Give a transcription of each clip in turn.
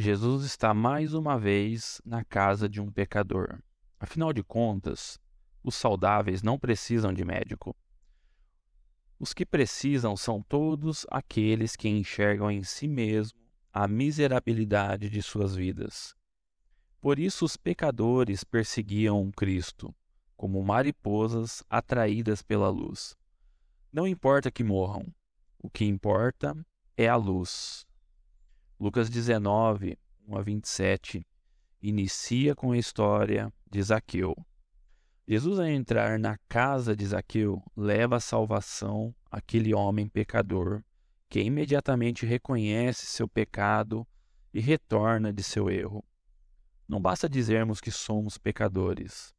Jesus está mais uma vez na casa de um pecador. Afinal de contas, os saudáveis não precisam de médico. Os que precisam são todos aqueles que enxergam em si mesmo a miserabilidade de suas vidas. Por isso os pecadores perseguiam Cristo, como mariposas atraídas pela luz. Não importa que morram, o que importa é a luz. Lucas 19, 1 a 27, inicia com a história de Zaqueu. Jesus, ao entrar na casa de Zaqueu, leva a salvação àquele homem pecador, que imediatamente reconhece seu pecado e retorna de seu erro. Não basta dizermos que somos pecadores.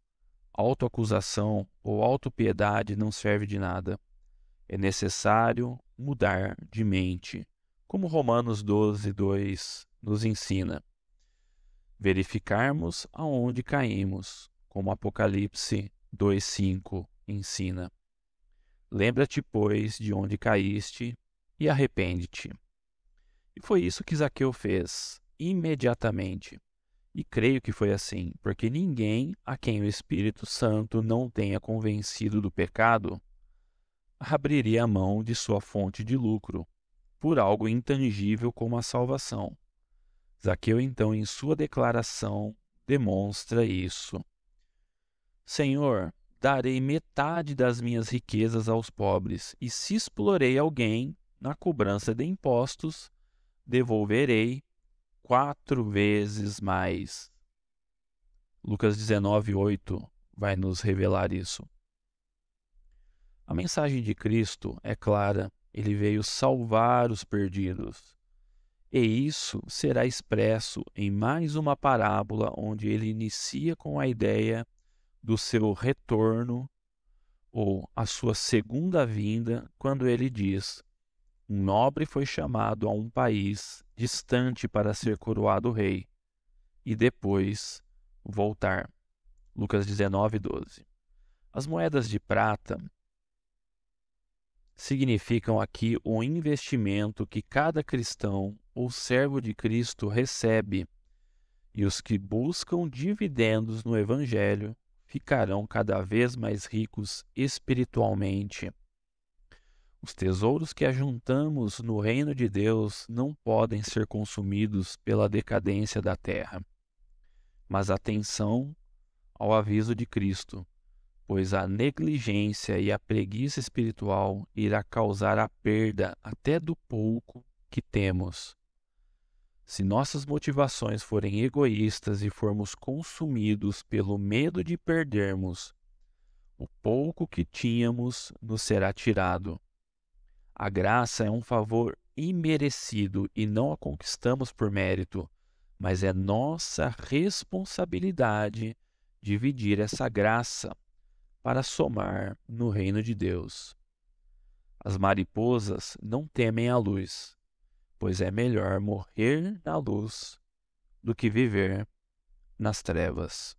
Autoacusação ou autopiedade não serve de nada. É necessário mudar de mente como Romanos 12, 2 nos ensina. Verificarmos aonde caímos, como Apocalipse dois cinco ensina. Lembra-te, pois, de onde caíste e arrepende-te. E foi isso que Zaqueu fez, imediatamente. E creio que foi assim, porque ninguém a quem o Espírito Santo não tenha convencido do pecado abriria a mão de sua fonte de lucro por algo intangível como a salvação. Zaqueu, então, em sua declaração, demonstra isso. Senhor, darei metade das minhas riquezas aos pobres, e se explorei alguém na cobrança de impostos, devolverei quatro vezes mais. Lucas 19, 8 vai nos revelar isso. A mensagem de Cristo é clara ele veio salvar os perdidos. E isso será expresso em mais uma parábola onde ele inicia com a ideia do seu retorno ou a sua segunda vinda, quando ele diz: Um nobre foi chamado a um país distante para ser coroado rei e depois voltar. Lucas 19, 12. As moedas de prata significam aqui o investimento que cada cristão ou servo de Cristo recebe, e os que buscam dividendos no Evangelho ficarão cada vez mais ricos espiritualmente. Os tesouros que ajuntamos no reino de Deus não podem ser consumidos pela decadência da terra. Mas atenção ao aviso de Cristo pois a negligência e a preguiça espiritual irá causar a perda até do pouco que temos. Se nossas motivações forem egoístas e formos consumidos pelo medo de perdermos, o pouco que tínhamos nos será tirado. A graça é um favor imerecido e não a conquistamos por mérito, mas é nossa responsabilidade dividir essa graça para somar no reino de Deus. As mariposas não temem a luz, pois é melhor morrer na luz do que viver nas trevas.